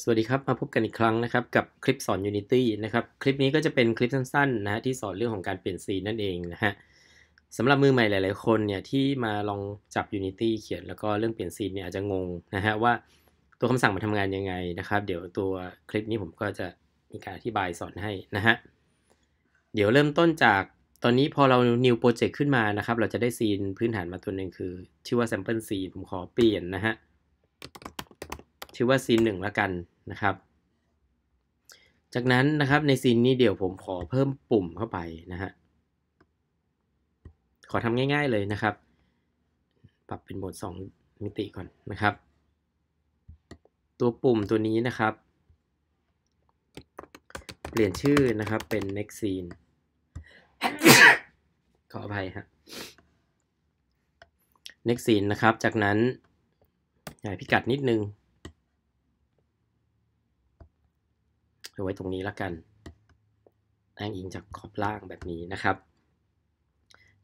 สวัสดีครับ มาพบกันอีกครั้งนะครับ กับคลิปสอน Unity นะครับ คลิปนี้ก็จะเป็นคลิปสั้นๆนะที่สอนเรื่องของการเปลี่ยนซีนนั่นเองนะฮะสำหรับมือใหม่หลายๆคนเนี่ยที่มาลองจับ Unity เขียนแล้วก็เรื่องเปลี่ยนซีนเนี่ยอาจจะงงนะฮะว่าตัวคำสั่งมันทำงานยังไงนะครับ เดี๋ยวตัวคลิปนี้ผมก็จะมีการอธิบายสอนให้นะฮะเดี๋ยวเริ่มต้นจากตอนนี้พอเรา new project ขึ้นมานะครับเราจะได้ซีนพื้นฐานมาตัวหนึ่งคือชื่อว่า sample scene ผมขอเปลี่ยนนะฮะชื่อว่าซีนหนึ่งละกันนะครับ จากนั้นนะครับ ในซีนนี้เดี๋ยวผมขอเพิ่มปุ่มเข้าไปนะฮะ ขอทำง่าย ๆเลยนะครับ ปรับเป็นโหมด2มิติก่อนนะครับ ตัวปุ่มตัวนี้นะครับ เปลี่ยนชื่อนะครับเป็น next scene ขออภัยฮะ next scene นะครับ จากนั้นยหายพิกัดนิดนึงไว้ตรงนี้ละกันอ้างอิงจากขอบล่างแบบนี้นะครับ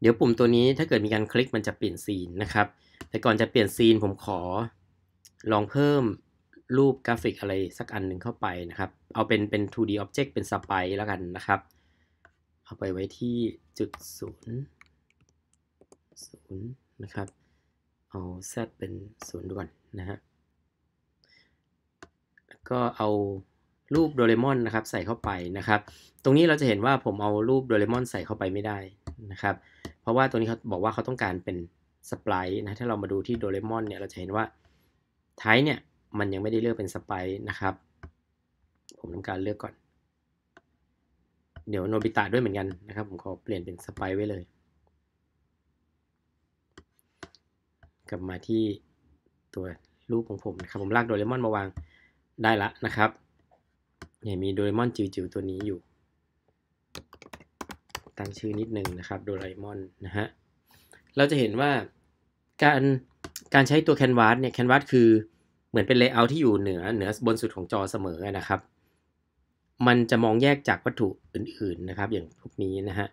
เดี๋ยวปุ่มตัวนี้ถ้าเกิดมีการคลิกมันจะเปลี่ยนซีนนะครับ แต่ก่อนจะเปลี่ยนซีนผมขอ ลองเพิ่มรูปกราฟิกอะไรสักอันหนึ่งเข้าไปนะครับ เอาเป็นเป็น 2D object เป็นสไปแล้วกันนะครับ เอาไปไว้ที่จุดศูนย์ศูนย์นะครับ เอา z เป็นศูนย์ด่วนนะฮะ แล้วก็เอารูปโดเรมอนนะครับใส่เข้าไปนะครับตรงนี้เราจะเห็นว่าผมเอารูปโดเรมอนใส่เข้าไปไม่ได้นะครับเพราะว่าตัวนี้เขาบอกว่าเขาต้องการเป็นสปายนะถ้าเรามาดูที่โดเรมอนเนี่ยเราจะเห็นว่า ไทายเนี่ยมันยังไม่ได้เลือกเป็นสปายนะครับ ผมต้องการเลือกก่อน เดี๋ยวโนบิตะด้วยเหมือนกันนะครับ ผมขอเปลี่ยนเป็นสปายไว้เลย กลับมาที่ตัวรูปของผมนะครับ ผมลากโดเรมอน มาวางได้ละนะครับเนี่ยมีโดเรมอนจิ๋วๆตัวนี้อยู่ ตั้งชื่อนิดนึงนะครับ โดเรมอนนะฮะ เราจะเห็นว่าการการใช้ตัวแคนวาสเนี่ยแคนวาสคือเหมือนเป็นเลเยอร์ที่อยู่เหนือเหนือบนสุดของจอเสมอนะครับ มันจะมองแยกจากวัตถุอื่นๆนะครับ อย่างพวกนี้นะฮะ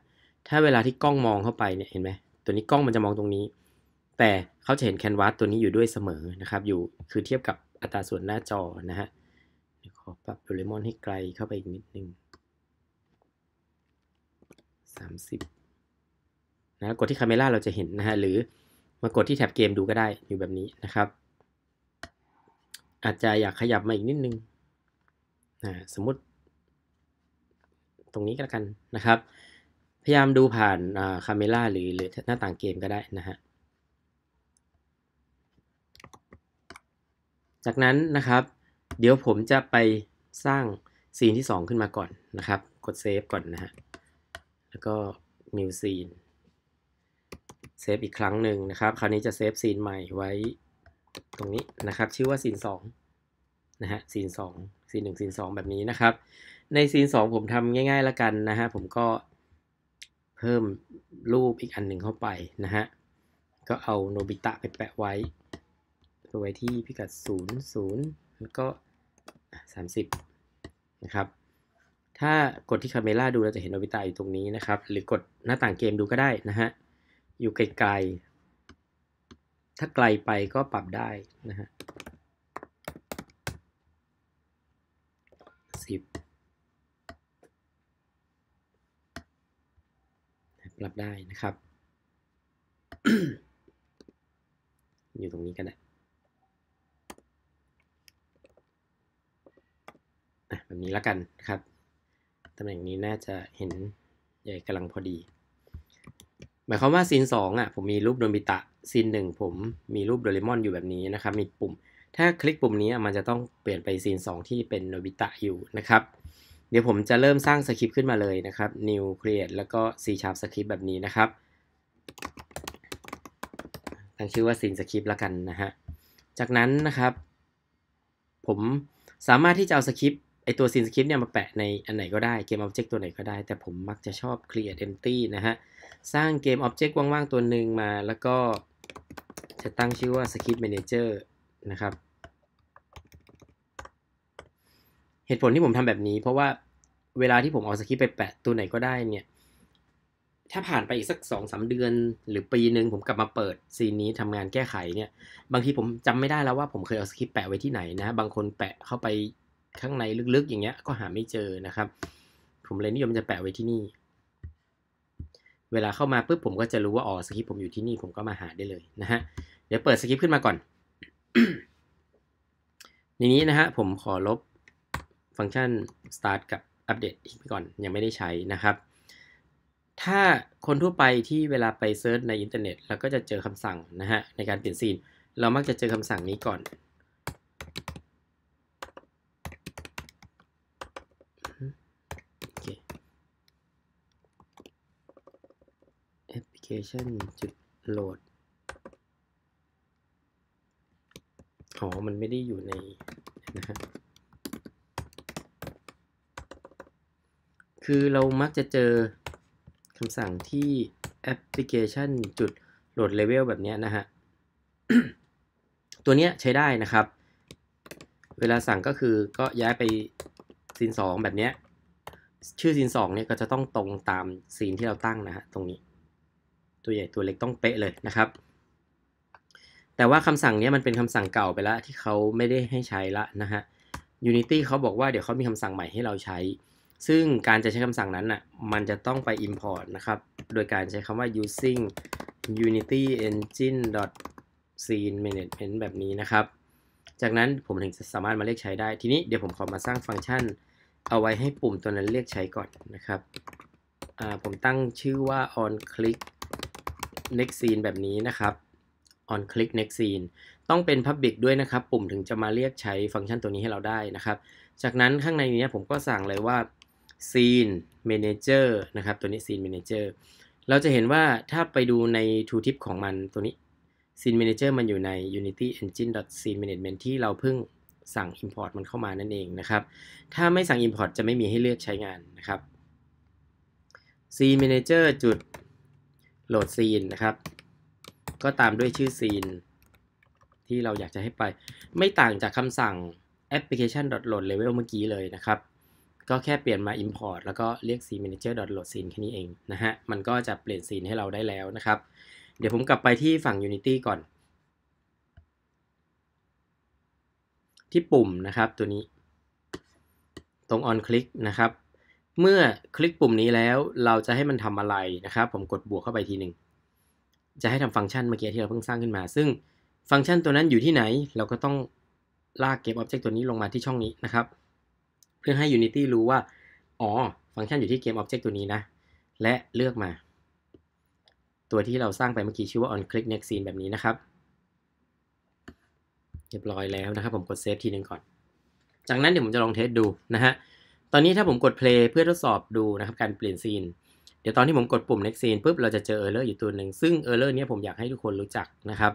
ถ้าเวลาที่กล้องมองเข้าไปเนี่ยเห็นไหมตัวนี้กล้องมันจะมองตรงนี้ แต่เขาจะเห็นแคนวาสตัวนี้อยู่ด้วยเสมอนะครับ อยู่คือเทียบกับอัตราส่วนหน้าจอนะฮะอปรับโดเรมอนให้ไกลเข้าไปอีกนิดนึง30นะกดที่คาเมล่าเราจะเห็นนะฮะ หรือมากดที่แท็บเกมดูก็ได้อยู่แบบนี้นะครับ อาจจะอยากขยับมาอีกนิดนึงนะสมมติ ตรงนี้ก็แล้วกันนะครับ พยายามดูผ่านคาเมล่าหรือหรือหน้าต่างเกมก็ได้นะฮะ จากนั้นนะครับเดี๋ยวผมจะไปสร้างซีนที่ 2 ขึ้นมาก่อนนะครับ กดเซฟก่อนนะฮะ แล้วก็ new scene เซฟอีกครั้งหนึ่งนะครับ คราวนี้จะเซฟซีนใหม่ไว้ ตรงนี้นะครับ ชื่อว่าซีน2นะฮะ ซีน2ซีน1ซีน2แบบนี้นะครับ ในซีน2ผมทำง่ายๆแล้วกันนะฮะ ผมก็เพิ่มรูปอีกอันหนึ่งเข้าไปนะฮะ ก็เอาโนบิตะไปแปะไว้ไปไว้ที่พิกัด 0 0แล้วก็30นะครับ ถ้ากดที่คาเมล่าดูเราจะเห็นโนบิตะอยู่ตรงนี้นะครับ หรือกดหน้าต่างเกมดูก็ได้นะฮะ อยู่ไกลๆถ้าไกลไปก็ปรับได้นะฮะสิบ ปรับได้นะครับ อยู่ตรงนี้ก็ได้แบบนี้แล้วกันนะครับตำแหน่งนี้น่าจะเห็นใหญ่กำลังพอดี หมายความว่าซีนสองอ่ะผมมีรูปโดมิตะซีนหนึ่งผมมีรูปโดเรมอนอยู่แบบนี้นะครับมีปุ่ม ถ้าคลิกปุ่มนี้มันจะต้องเปลี่ยนไปซีนสองที่เป็นโดมิตะอยู่นะครับ เดี๋ยวผมจะเริ่มสร้างสคริปต์ขึ้นมาเลยนะครับ new create แล้วก็ c sharp script แบบนี้นะครับ ตั้งชื่อว่าซีนสคริปต์แล้วกันนะฮะจากนั้นนะครับผมสามารถที่จะเอาสคริปไอตัวซีนสคริปต์เนี่ย มาแปะในอันไหนก็ได้เกมออบเจกต์ตัวไหนก็ได้แต่ผมมักจะชอบ create empty นะฮะ สร้างเกมออบเจกต์ว่างๆ ตัวหนึ่งมาแล้วก็จะตั้งชื่อว่า script manager นะครับ เหตุผลที่ผมทำแบบนี้ เพราะว่าเวลาที่ผมเอาสคริปต์ไปแปะตัวไหนก็ได้เนี่ย ถ้าผ่านไปอีกสักสองสาเดือน หรือปีหนึ่งผมกลับมาเปิดซีนนี้ทำงานแก้ไขเนี่ย บางทีผมจำไม่ได้แล้วว่าผมเคยเอาสคริปต์แปะไว้ที่ไหนนะบางคนแปะเข้าไปข้างในลึกๆอย่างเงี้ยก็หาไม่เจอนะครับ ผมเลยนิยมจะแปะไว้ที่นี่ เวลาเข้ามาปุ๊บผมก็จะรู้ว่าอ๋อสคริปผมอยู่ที่นี่ ผมก็มาหาได้เลยนะฮะ เดี๋ยวเปิดสคริปขึ้นมาก่อนในนี้นะฮะ ผมขอลบฟังก์ชัน start กับ update ที้ไปก่อนยังไม่ได้ใช้นะครับ ถ้าคนทั่วไปที่เวลาไปเซิร์ชในอินเทอร์เน็ต เราก็จะเจอคำสั่งนะฮะในการเปลี่ยนซีนเรามักจะเจอคำสั่งนี้ก่อน application จุดโหลดอ๋อมันไม่ได้อยู่ในนะฮะคือเรามักจะเจอคำสั่งที่ application จุดโหลด level แบบนี้นะฮะ ตัวเนี้ยใช้ได้นะครับ เวลาสั่งก็คือก็ย้ายไปซีนสองแบบเนี้ย ชื่อซีนสองเนี่ยก็จะต้องตรงตามซีนที่เราตั้งนะฮะตรงนี้ตัวใหญ่ตัวเล็กต้องเป๊ะเลยนะครับ แต่ว่าคำสั่งนี้มันเป็นคำสั่งเก่าไปแล้วที่เขาไม่ได้ให้ใช้ละนะฮะ Unity เขาบอกว่าเดี๋ยวเขามีคำสั่งใหม่ให้เราใช้ ซึ่งการจะใช้คำสั่งนั้นอ่ะ มันจะต้องไป import นะครับ โดยการใช้คำว่า using unity engine scene management แบบนี้นะครับ จากนั้นผมถึงจะสามารถมาเรียกใช้ได้ ทีนี้เดี๋ยวผมขอมาสร้างฟังก์ชัน เอาไว้ให้ปุ่มตัวนั้นเรียกใช้ก่อนนะครับ ผมตั้งชื่อว่า on click next scene แบบนี้นะครับ on click next scene ต้องเป็น public ด้วยนะครับ ปุ่มถึงจะมาเรียกใช้ฟังก์ชันตัวนี้ให้เราได้นะครับ จากนั้นข้างในนี้ผมก็สั่งเลยว่า scene manager นะครับ ตัวนี้ scene manager เราจะเห็นว่าถ้าไปดูใน two tip ของมันตัวนี้ scene manager มันอยู่ใน unity engine scene management ที่เราเพิ่งสั่ง import มันเข้ามานั่นเองนะครับ ถ้าไม่สั่ง import จะไม่มีให้เลือกใช้งานนะครับ scene manager จุดโหลดซีนนะครับ ก็ตามด้วยชื่อซีนที่เราอยากจะให้ไป ไม่ต่างจากคำสั่ง application load level เมื่อกี้เลยนะครับ ก็แค่เปลี่ยนมา import แล้วก็เรียก scene manager load scene แค่นี้เองนะฮะมันก็จะเปลี่ยนซีนให้เราได้แล้วนะครับ เดี๋ยวผมกลับไปที่ฝั่ง unity ก่อน ที่ปุ่มนะครับตัวนี้ ตรง on click นะครับเมื่อคลิกปุ่มนี้แล้วเราจะให้มันทำอะไรนะครับ ผมกดบวกเข้าไปทีหนึ่งจะให้ทำฟังก์ชันเมื่อกี้ที่เราเพิ่งสร้างขึ้นมา ซึ่งฟังก์ชันตัวนั้นอยู่ที่ไหน เราก็ต้องลากเก็บอ็อบเจกต์ตัวนี้ลงมาที่ช่องนี้นะครับ เพื่อให้ Unity รู้ว่าอ๋อฟังก์ชันอยู่ที่เก็บอ็อบเจกต์ตัวนี้นะ และเลือกมา ตัวที่เราสร้างไปเมื่อกี้ชื่อว่า on click next scene แบบนี้นะครับ เรียบร้อยแล้วนะครับ ผมกดเซฟทีหนึ่งก่อนจากนั้นเดี๋ยวผมจะลองเทสดูนะฮะตอนนี้ถ้าผมกด play เพื่อทดสอบดูนะครับการเปลี่ยนซีนเดี๋ยวตอนที่ผมกดปุ่ม next scene ปุ๊บเราจะเจอ error อยู่ตัวหนึ่งซึ่ง error เนี้ยผมอยากให้ทุกคนรู้จักนะครับ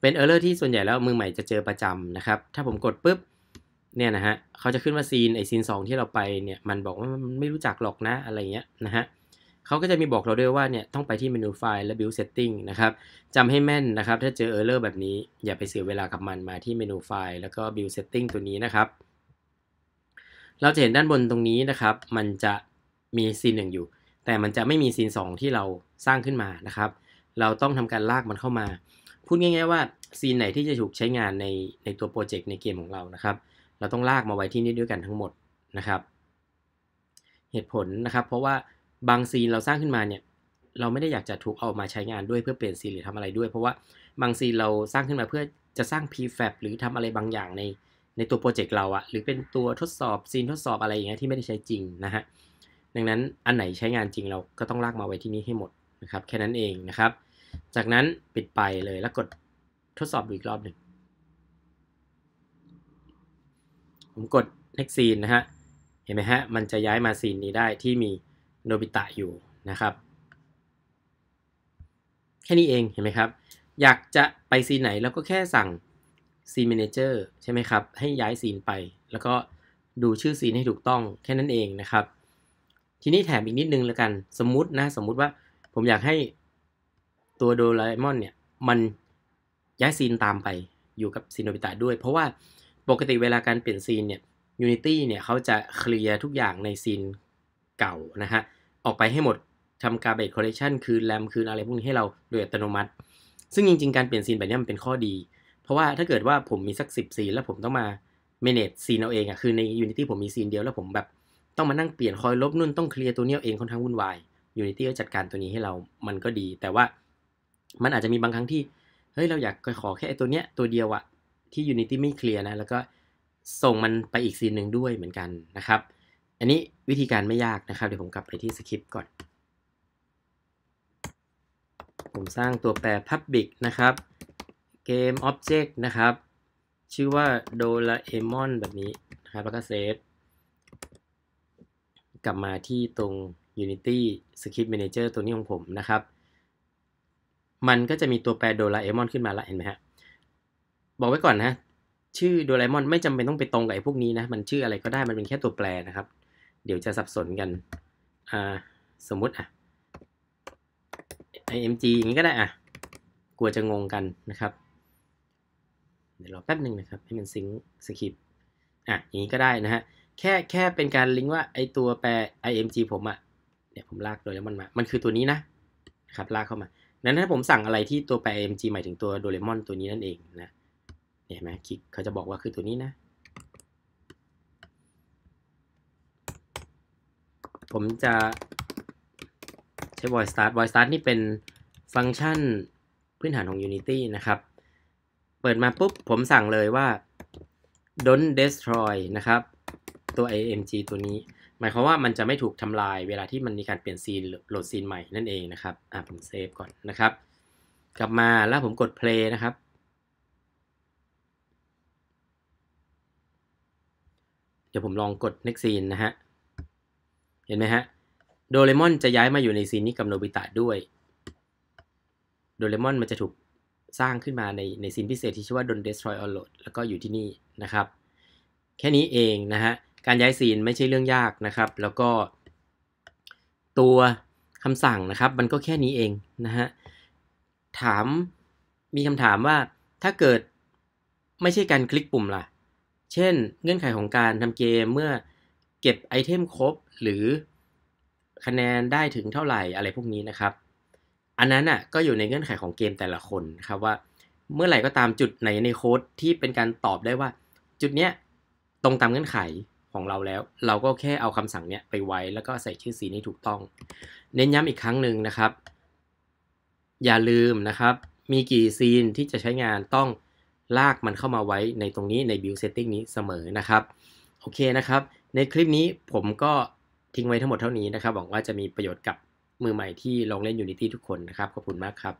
เป็น error ที่ส่วนใหญ่แล้วมือใหม่จะเจอประจำนะครับ ถ้าผมกดปุ๊บเนี่ยนะฮะเขาจะขึ้นมาซีนไอซีน2ที่เราไปเนี่ยมันบอกว่ามันไม่รู้จักหรอกนะ อะไรเงี้ยนะฮะเขาก็จะมีบอกเราด้วยว่าเนี่ยต้องไปที่เมนูไฟล์และ build setting นะครับจำให้แม่นนะครับถ้าเจอ error แบบนี้ อย่าไปเสียเวลากับมันมาที่เมนูไฟล์แล้วก็ build setting ตัวนี้นะครับเราจะเห็นด้านบนตรงนี้นะครับ มันจะมีซีนหนึ่งอยู่ แต่มันจะไม่มีซีน2ที่เราสร้างขึ้นมานะครับ เราต้องทำการลากมันเข้ามา พูดง่ายๆ ว่าซีนไหนที่จะถูกใช้งานในในตัวโปรเจกต์ในเกมของเรานะครับ เราต้องลากมาไว้ที่นี่ด้วยกันทั้งหมดนะครับ เหตุผลนะครับ เพราะว่าบางซีนเราสร้างขึ้นมาเนี่ย เราไม่ได้อยากจะถูกเอามาใช้งานด้วยเพื่อเปลี่ยนซีนหรือทำอะไรด้วย เพราะว่าบางซีนเราสร้างขึ้นมา เพื่อจะสร้าง prefab หรือทำอะไรบางอย่างในในตัวโปรเจกต์เราอะหรือเป็นตัวทดสอบซีนทดสอบอะไรอย่างเงี้ยที่ไม่ได้ใช้จริงนะฮะดังนั้นอันไหนใช้งานจริงเราก็ต้องลากมาไว้ที่นี่ให้หมดนะครับแค่นั้นเองนะครับ จากนั้นปิดไปเลยแล้วกดทดสอบดูอีกรอบหนึ่งผมกด next scene นะฮะเห็นไหมฮะมันจะย้ายมาซีนนี้ได้ที่มีโนบิตะอยู่นะครับแค่นี้เองเห็นไหมครับอยากจะไปซีนไหนเราก็แค่สั่งซีนเมนเจอร์ใช่ไหมครับให้ย้ายซีนไปแล้วก็ดูชื่อซีนให้ถูกต้องแค่นั้นเองนะครับ ทีนี้แถมอีกนิดนึงแล้วกันสมมตินะ สมมุติว่าผมอยากให้ตัวโดราเมอนเนี่ยมันย้ายซีนตามไปอยู่กับซีนโนบิตะด้วย เพราะว่าปกติเวลาการเปลี่ยนซีนเนี่ย Unity เนี่ยเขาจะเคลียร์ทุกอย่างในซีนเก่านะฮะ ออกไปให้หมดทำการเบรคคอลเลคชันคืนแรมคืน อะไรพวกนี้ให้เราโดยอัตโนมัติ ซึ่งจริงๆการเปลี่ยนซีนแบบนี้มันเป็นข้อดีเพราะว่าถ้าเกิดว่าผมมีสักสิบซีนแล้วผมต้องมาเมเนจซีนเอาเองอะคือในยูนิตี้ผมมีซีนเดียวแล้วผมแบบต้องมานั่งเปลี่ยนคอยลบนุ่นต้องเคลียร์ตัวเนี้ยเองค่อนข้างวุ่นวายนิตี้ก็จัดการตัวนี้ให้เรามันก็ดี แต่ว่ามันอาจจะมีบางครั้งที่เฮ้ย เราอยากขอแค่ตัวเนี้ยตัวเดียวอะที่ยูนิตี้ไม่เคลียร์นะ แล้วก็ส่งมันไปอีกซีนหนึ่งด้วยเหมือนกันนะครับอันนี้วิธีการไม่ยากนะครับเดี๋ยวผมกลับไปที่สคริปต์ก่อน ผมสร้างตัวแปร Public นะครับเกมออ็บเจกต์นะครับ ชื่อว่าโดราเอมอนแบบนี้นะครับแล้วก็เซฟกลับมาที่ตรง Unity Script Manager ตัวนี้ของผมนะครับ มันก็จะมีตัวแปรโดราเอมอนขึ้นมาละเห็นไหมฮะบอกไว้ก่อนนะ ชื่อโดราเอมอนไม่จำเป็นต้องไปตรงกับไอ้พวกนี้นะ มันชื่ออะไรก็ได้ มันเป็นแค่ตัวแปรนะครับ เดี๋ยวจะสับสนกันอ่าสมมุติอ่ะ IMG อย่างนี้ก็ได้อ่ะกลัวจะงงกันนะครับเดี๋ยวรอแป๊บหนึ่งนะครับให้มันซิงค์สคริปต์ อ่ะ อย่างนี้ก็ได้นะฮะ แค่แค่เป็นการลิงก์ว่าไอตัวแปร img ผมอะเนี่ยผมลากโดเรมอนมา มันคือตัวนี้นะ ครับ ลากเข้ามา นั้นถ้าผมสั่งอะไรที่ตัวแปร img หมายถึงตัวโดเรมอนตัวนี้นั่นเองนะเห็นไหมคลิกเขาจะบอกว่าคือตัวนี้นะ ผมจะใช้ void start void start นี่เป็นฟังก์ชันพื้นฐานของ unity นะครับเปิดมาปุ๊บผมสั่งเลยว่า don't destroy นะครับตัว AMG ตัวนี้ หมายความว่ามันจะไม่ถูกทำลายเวลาที่มันมีการเปลี่ยนซีนโหลดซีนใหม่นั่นเองนะครับอ่ะผมเซฟก่อนนะครับกลับมาแล้วผมกด play นะครับเดี๋ยวผมลองกด next scene นะฮะเห็นไหมฮะโดเรมอนจะย้ายมาอยู่ในซีนนี้กับโนบิตะด้วย โดเรมอนมันจะถูกสร้างขึ้นมาในในซีนพิเศษที่ชื่อว่า Don't Destroy All o แล้วก็อยู่ที่นี่นะครับ แค่นี้เองนะฮะการย้ายซีนไม่ใช่เรื่องยากนะครับ แล้วก็ตัวคำสั่งนะครับมันก็แค่นี้เองนะฮะถามมีคำถามว่าถ้าเกิดไม่ใช่การคลิกปุ่มล่ะ เช่นเงื่อนไขของการทำเกม เมื่อเก็บไอเทมครบ หรือคะแนนได้ถึงเท่าไหร่อะไรพวกนี้นะครับอันนั้นอ่ะก็อยู่ในเงื่อนไขของเกมแต่ละคนครับว่า เมื่อไหร่ก็ตามจุดไหนในโค้ดที่เป็นการตอบได้ว่า จุดเนี้ยตรงตามเงื่อนไขของเราแล้ว เราก็แค่เอาคำสั่งเนี้ยไปไว้แล้วก็ใส่ชื่อสีนี้ถูกต้อง เน้นย้ำอีกครั้งหนึ่งนะครับ อย่าลืมนะครับ มีกี่ซีนที่จะใช้งานต้องลากมันเข้ามาไว้ในตรงนี้ใน build setting นี้เสมอนะครับ โอเคนะครับ ในคลิปนี้ผมก็ทิ้งไว้ทั้งหมดเท่านี้นะครับหวังว่าจะมีประโยชน์กับมือใหม่ที่ลองเล่นยูในที่ทุกคนนะครับขอบคุณมากครับ